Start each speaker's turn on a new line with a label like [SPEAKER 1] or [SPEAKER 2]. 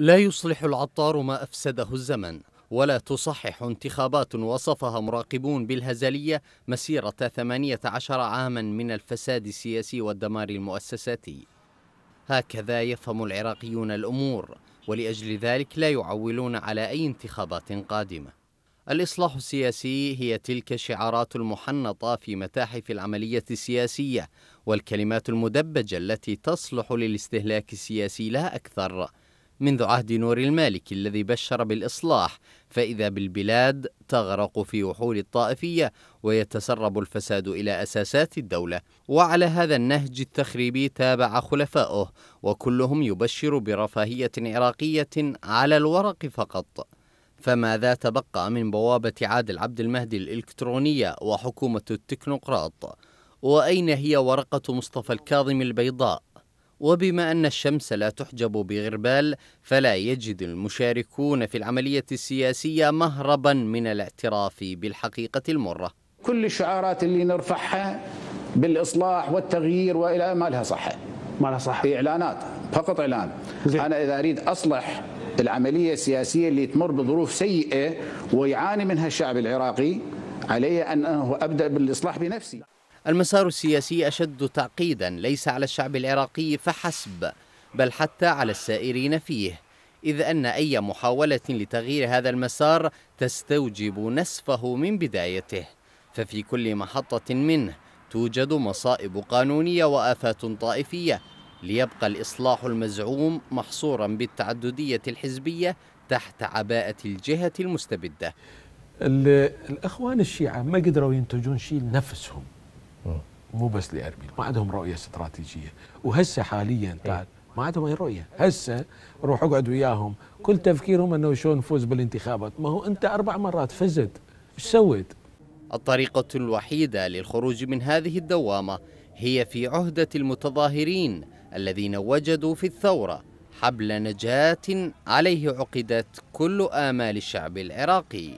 [SPEAKER 1] لا يصلح العطار ما أفسده الزمن ولا تصحح انتخابات وصفها مراقبون بالهزلية مسيرة 18 عاما من الفساد السياسي والدمار المؤسساتي هكذا يفهم العراقيون الأمور ولأجل ذلك لا يعولون على أي انتخابات قادمة الإصلاح السياسي هي تلك الشعارات المحنطة في متاحف العملية السياسية والكلمات المدبجة التي تصلح للاستهلاك السياسي لا أكثر منذ عهد نور المالك الذي بشر بالإصلاح فإذا بالبلاد تغرق في وحول الطائفية ويتسرب الفساد إلى أساسات الدولة وعلى هذا النهج التخريبي تابع خلفاؤه وكلهم يبشر برفاهية عراقية على الورق فقط فماذا تبقى من بوابة عادل عبد المهدي الإلكترونية وحكومة التكنوقراط؟ وأين هي ورقة مصطفى الكاظم البيضاء وبما أن الشمس لا تحجب بغربال فلا يجد المشاركون في العملية السياسية مهربا من الاعتراف
[SPEAKER 2] بالحقيقة المرة كل الشعارات اللي نرفعها بالإصلاح والتغيير وإلى ما لها صحة ما لها صحة إعلانات فقط إعلان زي. أنا إذا أريد أصلح العملية السياسية اللي تمر بظروف سيئة ويعاني منها الشعب العراقي علي أن أبدأ بالإصلاح بنفسي المسار السياسي أشد تعقيدا
[SPEAKER 1] ليس على الشعب العراقي فحسب بل حتى على السائرين فيه إذ أن أي محاولة لتغيير هذا المسار تستوجب نسفه من بدايته ففي كل محطة منه توجد مصائب قانونية وآفات طائفية ليبقى الإصلاح المزعوم محصورا بالتعددية الحزبية تحت عباءة الجهة المستبدة
[SPEAKER 3] الأخوان الشيعة ما قدروا ينتجون شيء لنفسهم مو بس لاربيل ما عندهم رؤيه استراتيجيه وهسه حاليا تعال إيه. ما عندهم اي رؤيه هسه روح اقعد وياهم كل تفكيرهم انه شلون نفوز بالانتخابات ما هو انت اربع مرات فزت ايش سويت
[SPEAKER 1] الطريقه الوحيده للخروج من هذه الدوامه هي في عهده المتظاهرين الذين وجدوا في الثوره حبل نجاه عليه عقدت كل امال الشعب العراقي